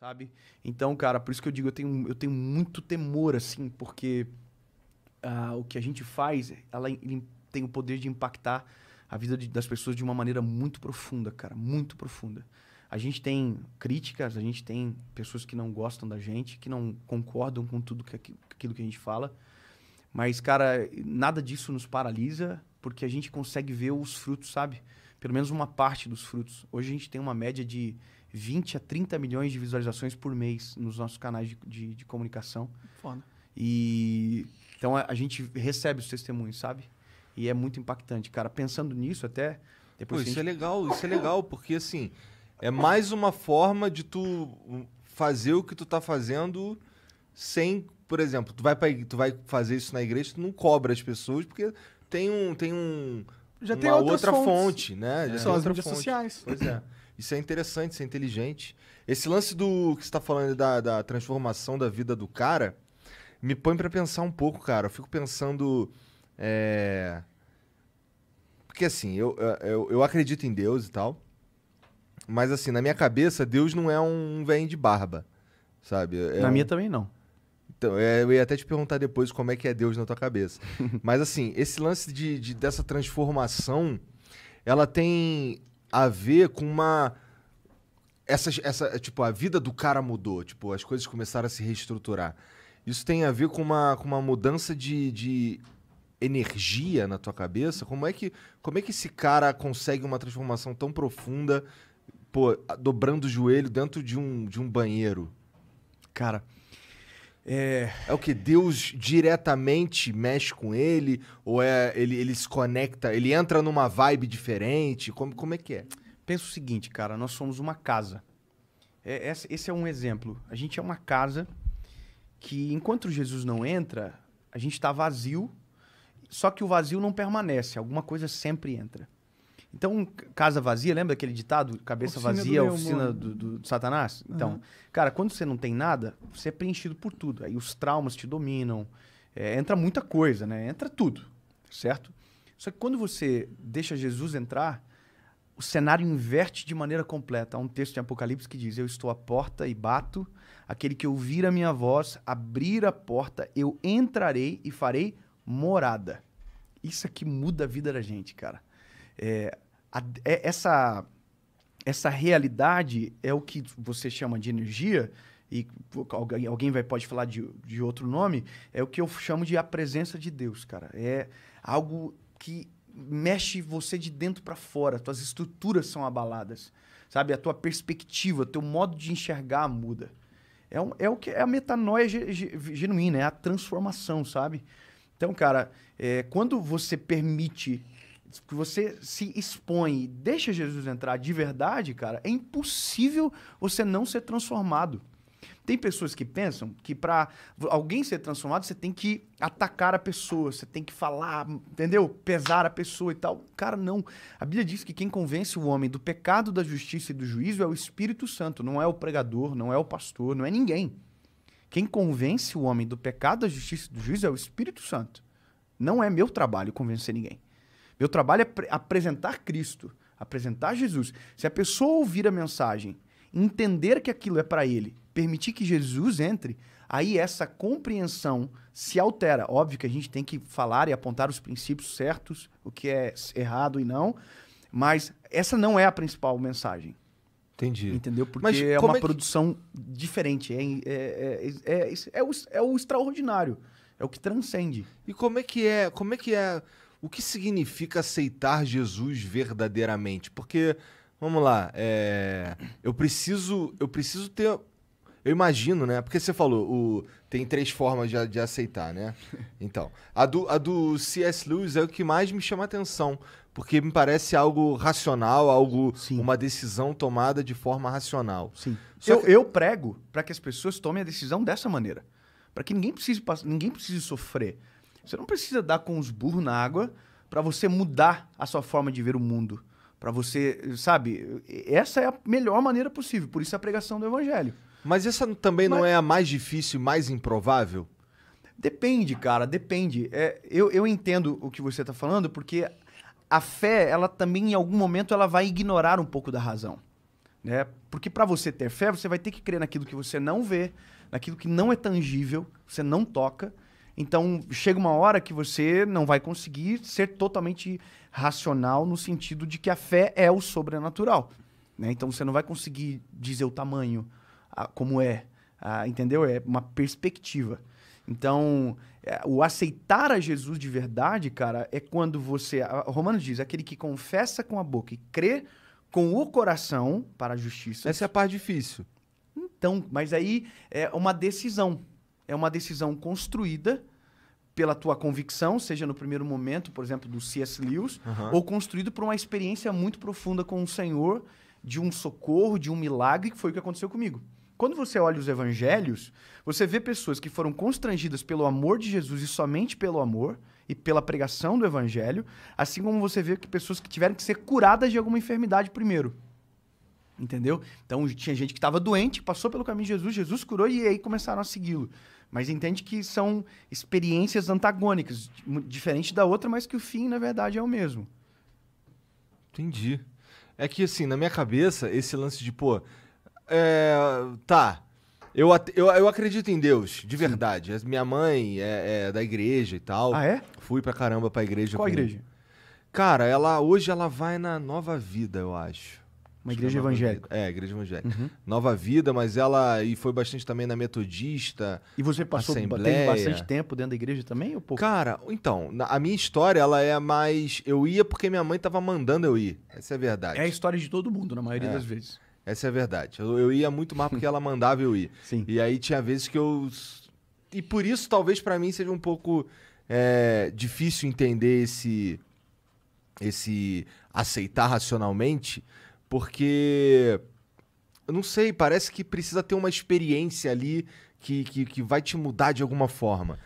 sabe? Então, cara, por isso que eu digo, eu tenho, eu tenho muito temor, assim, porque uh, o que a gente faz, ela tem o poder de impactar a vida de, das pessoas de uma maneira muito profunda, cara, muito profunda. A gente tem críticas, a gente tem pessoas que não gostam da gente, que não concordam com tudo que aquilo que a gente fala. Mas, cara, nada disso nos paralisa, porque a gente consegue ver os frutos, sabe? Pelo menos uma parte dos frutos. Hoje a gente tem uma média de 20 a 30 milhões de visualizações por mês nos nossos canais de, de, de comunicação. Foda. E então a, gente recebe os testemunhos, sabe? E é muito impactante, cara. Pensando nisso até depois. Pô, isso gente... é legal, isso é legal porque assim é mais uma forma de tu hum, fazer o que tu tá fazendo sem, por exemplo, tu vai pra, tu vai fazer isso na igreja, tu não cobra as pessoas porque tem um. Tem um já uma tem outra fontes, fonte, né? Já é. são as redes sociais. Pois é. Isso é interessante, isso é inteligente. Esse lance do que você está falando da, da transformação da vida do cara me põe para pensar um pouco, cara. Eu fico pensando. É... Porque assim, eu, eu, eu acredito em Deus e tal. Mas assim, na minha cabeça, Deus não é um velho de barba, sabe? É na um... minha também não. Então, é, eu ia até te perguntar depois como é que é Deus na tua cabeça. Mas assim, esse lance de, de, dessa transformação, ela tem a ver com uma essa, essa tipo a vida do cara mudou, tipo as coisas começaram a se reestruturar. Isso tem a ver com uma, com uma mudança de, de energia na tua cabeça. Como é que como é que esse cara consegue uma transformação tão profunda, pô, dobrando o joelho dentro de um de um banheiro? Cara, é... é o que Deus diretamente mexe com ele? Ou é ele, ele se conecta, ele entra numa vibe diferente? Como, como é que é? Pensa o seguinte, cara, nós somos uma casa. É, esse é um exemplo. A gente é uma casa que, enquanto Jesus não entra, a gente está vazio, só que o vazio não permanece, alguma coisa sempre entra. Então, casa vazia, lembra aquele ditado? Cabeça oficina vazia, do oficina do, do, do, Satanás? Então, uhum. cara, quando você não tem nada, você é preenchido por tudo. Aí os traumas te dominam, é, entra muita coisa, né? Entra tudo, certo? Só que quando você deixa Jesus entrar, o cenário inverte de maneira completa. Há um texto em Apocalipse que diz: Eu estou à porta e bato, aquele que ouvir a minha voz, abrir a porta, eu entrarei e farei morada. Isso aqui é muda a vida da gente, cara. É, a, é, essa, essa realidade é o que você chama de energia, e alguém vai, pode falar de, de outro nome, é o que eu chamo de a presença de Deus, cara. É algo que mexe você de dentro para fora, tuas estruturas são abaladas, sabe? A tua perspectiva, teu modo de enxergar muda. É, um, é o que é a metanoia ge, ge, genuína, é a transformação, sabe? Então, cara, é, quando você permite que você se expõe e deixa Jesus entrar de verdade, cara, é impossível você não ser transformado. Tem pessoas que pensam que para alguém ser transformado, você tem que atacar a pessoa, você tem que falar, entendeu? Pesar a pessoa e tal. Cara, não. A Bíblia diz que quem convence o homem do pecado, da justiça e do juízo é o Espírito Santo, não é o pregador, não é o pastor, não é ninguém. Quem convence o homem do pecado, da justiça e do juízo é o Espírito Santo. Não é meu trabalho convencer ninguém. Meu trabalho é apresentar Cristo, apresentar Jesus. Se a pessoa ouvir a mensagem, entender que aquilo é para ele, permitir que Jesus entre, aí essa compreensão se altera. Óbvio que a gente tem que falar e apontar os princípios certos, o que é errado e não, mas essa não é a principal mensagem. Entendi. Entendeu? Porque mas é uma é que... produção diferente, é é é, é, é, é, o, é o extraordinário, é o que transcende. E como é que é, como é que é o que significa aceitar Jesus verdadeiramente? Porque, vamos lá, é, eu preciso eu preciso ter. Eu imagino, né? Porque você falou, o, tem três formas de, de aceitar, né? Então, a do, a do C.S. Lewis é o que mais me chama atenção, porque me parece algo racional, algo Sim. uma decisão tomada de forma racional. Sim. Só eu, que... eu prego para que as pessoas tomem a decisão dessa maneira, para que ninguém precise ninguém precise sofrer você não precisa dar com os burros na água para você mudar a sua forma de ver o mundo. Para você, sabe? Essa é a melhor maneira possível. Por isso a pregação do evangelho. Mas essa também Mas... não é a mais difícil, mais improvável? Depende, cara, depende. É, eu, eu entendo o que você está falando, porque a fé, ela também, em algum momento, ela vai ignorar um pouco da razão. Né? Porque para você ter fé, você vai ter que crer naquilo que você não vê, naquilo que não é tangível, você não toca. Então, chega uma hora que você não vai conseguir ser totalmente racional no sentido de que a fé é o sobrenatural. Né? Então, você não vai conseguir dizer o tamanho, a, como é. A, entendeu? É uma perspectiva. Então, é, o aceitar a Jesus de verdade, cara, é quando você. A, diz: aquele que confessa com a boca e crê com o coração para a justiça. Essa é a parte difícil. Então, mas aí é uma decisão é uma decisão construída pela tua convicção, seja no primeiro momento, por exemplo, do C.S. Lewis, uhum. ou construído por uma experiência muito profunda com o Senhor, de um socorro, de um milagre, que foi o que aconteceu comigo. Quando você olha os evangelhos, você vê pessoas que foram constrangidas pelo amor de Jesus e somente pelo amor e pela pregação do evangelho, assim como você vê que pessoas que tiveram que ser curadas de alguma enfermidade primeiro. Entendeu? Então tinha gente que estava doente, passou pelo caminho de Jesus, Jesus curou e aí começaram a segui-lo. Mas entende que são experiências antagônicas, diferente da outra, mas que o fim, na verdade, é o mesmo. Entendi. É que, assim, na minha cabeça, esse lance de, pô, é, tá, eu, eu, eu acredito em Deus, de verdade. Sim. Minha mãe é, é, da igreja e tal. Ah, é? Fui pra caramba pra igreja. Qual com... igreja? Cara, ela hoje ela vai na Nova Vida, eu acho. Uma é igreja é evangélica. é, igreja evangélica. Uhum. Nova Vida, mas ela e foi bastante também na metodista. E você passou Assembleia. bastante tempo dentro da igreja também ou pouco? Cara, então, a minha história ela é mais eu ia porque minha mãe estava mandando eu ir. Essa é a verdade. É a história de todo mundo na maioria é. das vezes. Essa é a verdade. Eu, eu ia muito mais porque ela mandava eu ir. Sim. E aí tinha vezes que eu e por isso talvez para mim seja um pouco é, difícil entender esse esse aceitar racionalmente porque. Eu não sei, parece que precisa ter uma experiência ali que, que, que vai te mudar de alguma forma.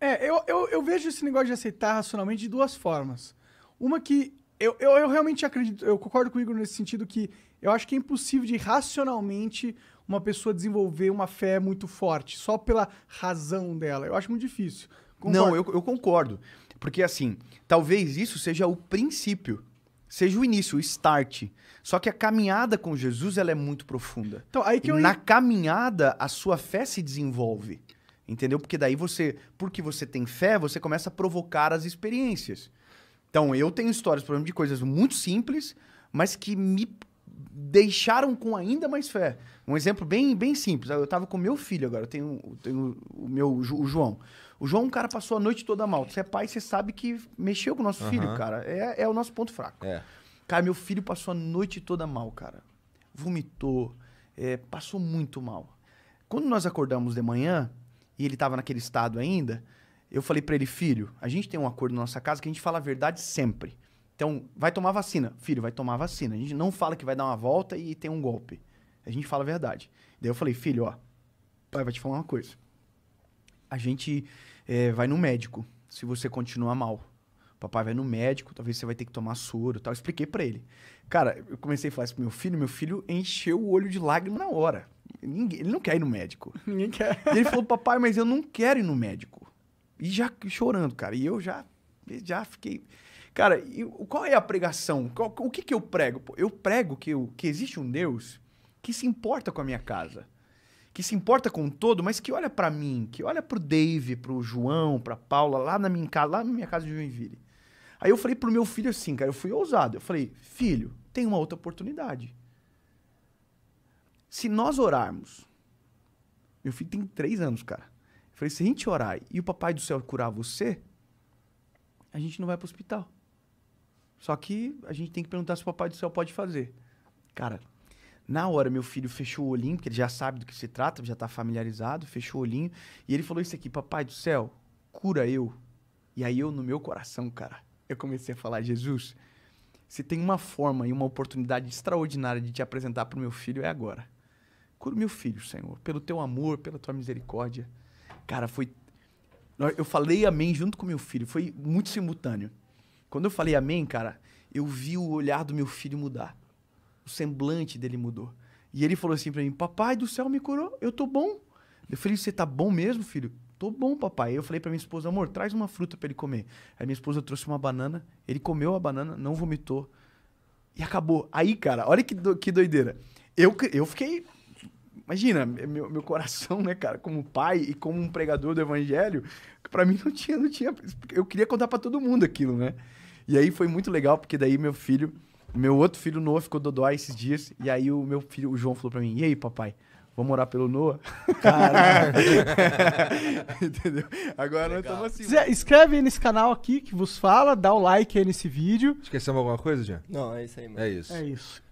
É, eu, eu, eu, vejo esse negócio de aceitar racionalmente de duas formas. Uma que eu, eu, eu realmente acredito, eu concordo comigo nesse sentido que eu acho que é impossível de racionalmente uma pessoa desenvolver uma fé muito forte, só pela razão dela. Eu acho muito difícil. Concordo. Não, eu, eu concordo. Porque, assim, talvez isso seja o princípio seja o início, o start. Só que a caminhada com Jesus ela é muito profunda. Então, aí que eu... Na caminhada, a sua fé se desenvolve. Entendeu? Porque daí você, porque você tem fé, você começa a provocar as experiências. Então, eu tenho histórias, por exemplo, de coisas muito simples, mas que me deixaram com ainda mais fé. Um exemplo bem, bem simples. Eu estava com meu filho agora, eu tenho, tenho o meu o João. O João, é um cara, passou a noite toda mal. Você é pai, você sabe que mexeu com o nosso uhum. filho, cara. É, é o nosso ponto fraco. É. Cara, meu filho passou a noite toda mal, cara. Vomitou, é, passou muito mal. Quando nós acordamos de manhã, e ele estava naquele estado ainda, eu falei para ele, filho, a gente tem um acordo na nossa casa que a gente fala a verdade sempre. Então, vai tomar vacina. Filho, vai tomar vacina. A gente não fala que vai dar uma volta e tem um golpe. A gente fala a verdade. Daí eu falei, filho, ó, pai vai te falar uma coisa. A gente é, vai no médico, se você continuar mal. Papai vai no médico, talvez você vai ter que tomar soro tal. Eu expliquei para ele. Cara, eu comecei a falar isso pro meu filho, meu filho encheu o olho de lágrima na hora. Ninguém, ele não quer ir no médico. Ninguém quer. E ele falou, papai, mas eu não quero ir no médico. E já chorando, cara. E eu já, já fiquei. Cara, qual é a pregação? o que, que eu prego? Eu prego que, eu, que existe um Deus que se importa com a minha casa que se importa com o todo, mas que olha para mim, que olha pro Dave, pro João, pra Paula, lá na minha casa, lá na minha casa de Joinville. Aí eu falei pro meu filho assim, cara, eu fui ousado. Eu falei, filho, tem uma outra oportunidade. Se nós orarmos, meu filho tem três anos, cara. Eu falei, se a gente orar e o papai do céu curar você, a gente não vai pro hospital. Só que a gente tem que perguntar se o papai do céu pode fazer. Cara, na hora, meu filho fechou o olhinho, porque ele já sabe do que se trata, já tá familiarizado, fechou o olhinho, e ele falou isso aqui: Papai do céu, cura eu. E aí eu, no meu coração, cara, eu comecei a falar: Jesus, se tem uma forma e uma oportunidade extraordinária de te apresentar para o meu filho, é agora. Cura meu filho, Senhor, pelo teu amor, pela tua misericórdia. Cara, foi. Eu falei amém junto com meu filho, foi muito simultâneo. Quando eu falei amém, cara, eu vi o olhar do meu filho mudar o semblante dele mudou. E ele falou assim para mim: Papai do céu me curou, eu tô bom. Eu falei: Você tá bom mesmo, filho? Tô bom, papai. Eu falei para minha esposa: Amor, traz uma fruta para ele comer. Aí minha esposa trouxe uma banana, ele comeu a banana, não vomitou. E acabou. Aí, cara, olha que, do, que doideira. Eu, eu fiquei. Imagina, meu, meu coração, né, cara, como pai e como um pregador do evangelho, para mim não tinha, não tinha. Eu queria contar para todo mundo aquilo, né? E aí foi muito legal, porque daí meu filho meu outro filho Noah ficou dodói esses dias. E aí o meu filho, o João, falou pra mim: E aí, papai? Vamos morar pelo Noah? Caraca. Entendeu? Agora nós estamos assim. Zé, escreve aí nesse canal aqui que vos fala, dá o like aí nesse vídeo. Esquecemos alguma coisa, Jean? Não, é isso aí, mano. É isso. É isso.